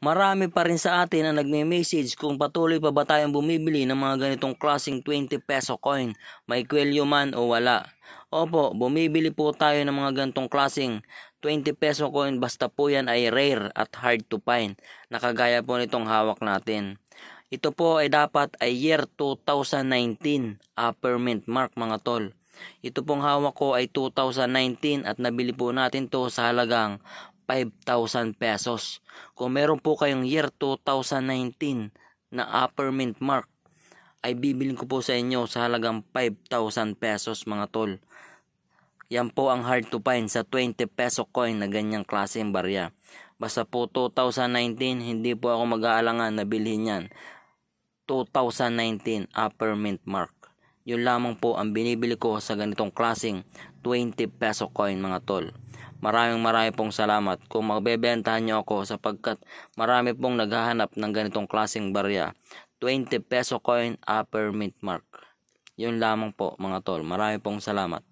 Marami pa rin sa atin ang nagme-message kung patuloy pa ba tayong bumibili ng mga ganitong klaseng 20 peso coin, may kwelyo man o wala. Opo, bumibili po tayo ng mga ganitong klaseng 20 peso coin basta po yan ay rare at hard to find, nakagaya po nitong hawak natin. Ito po ay dapat ay year 2019 upper mint mark mga tol. Ito pong hawak ko ay 2019 at nabili po natin to sa halagang 5,000 pesos. Kung meron po kayong year 2019 na upper mint mark, ay bibiling ko po sa inyo sa halagang 5,000 pesos mga tol. Yan po ang hard to find sa 20 peso coin na ganyang klase ng barya. Basta po 2019, hindi po ako mag-aalangan na bilhin yan. 2019 upper mint mark. Yun lamang po ang binibili ko sa ganitong klasing 20 peso coin mga tol. Maraming maraming pong salamat kung magbebentahan niyo ako sapagkat marami pong naghahanap ng ganitong klaseng barya. 20 peso coin upper mint mark. Yun lamang po mga tol. Maraming pong salamat.